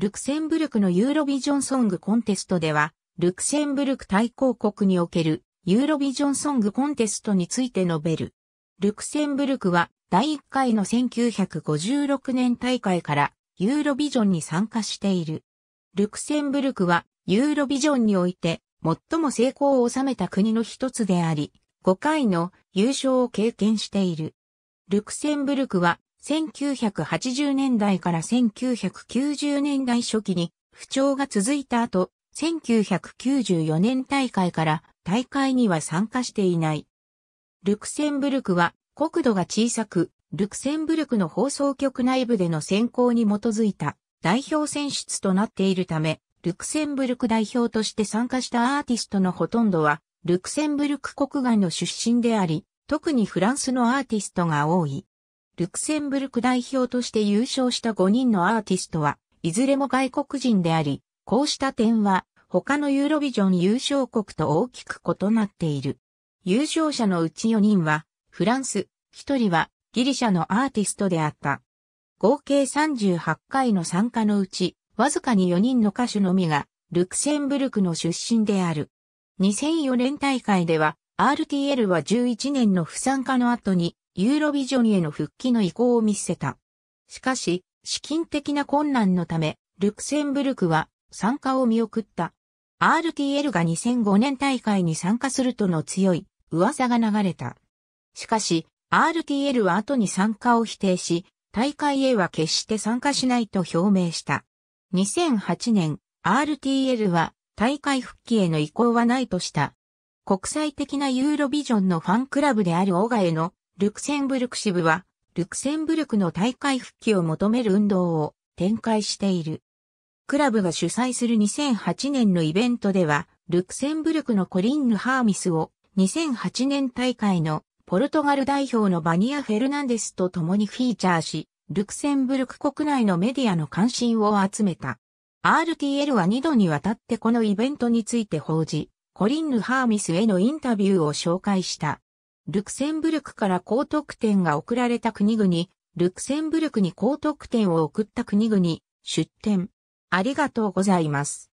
ルクセンブルクのユーロビジョンソングコンテストでは、ルクセンブルク対抗国におけるユーロビジョンソングコンテストについて述べる。ルクセンブルクは第1回の1956年大会からユーロビジョンに参加している。ルクセンブルクはユーロビジョンにおいて最も成功を収めた国の一つであり、5回の優勝を経験している。ルクセンブルクは1980年代から1990年代初期に不調が続いた後、1994年大会から大会には参加していない。ルクセンブルクは国土が小さく、ルクセンブルクの放送局内部での選考に基づいた代表選出となっているため、ルクセンブルク代表として参加したアーティストのほとんどは、ルクセンブルク国外の出身であり、特にフランスのアーティストが多い。ルクセンブルク代表として優勝した5人のアーティストは、いずれも外国人であり、こうした点は、他のユーロビジョン優勝国と大きく異なっている。優勝者のうち4人は、フランス、1人はギリシャのアーティストであった。合計38回の参加のうち、わずかに4人の歌手のみが、ルクセンブルクの出身である。2004年大会では、RTL は11年の不参加の後に、ユーロビジョンへの復帰の意向を見せた。しかし、資金的な困難のため、ルクセンブルクは参加を見送った。RTL が2005年大会に参加するとの強い噂が流れた。しかし、RTL は後に参加を否定し、大会へは決して参加しないと表明した。2008年、RTL は大会復帰への意向はないとした。国際的なユーロビジョンのファンクラブであるオガへのルクセンブルク支部は、ルクセンブルクの大会復帰を求める運動を展開している。クラブが主催する2008年のイベントでは、ルクセンブルクのコリンヌ・ハーミスを2008年大会のポルトガル代表のバニア・フェルナンデスと共にフィーチャーし、ルクセンブルク国内のメディアの関心を集めた。RTL は2度にわたってこのイベントについて報じ、コリンヌ・ハーミスへのインタビューを紹介した。ルクセンブルクから高得点が送られた国々、ルクセンブルクに高得点を送った国々、出展。ありがとうございます。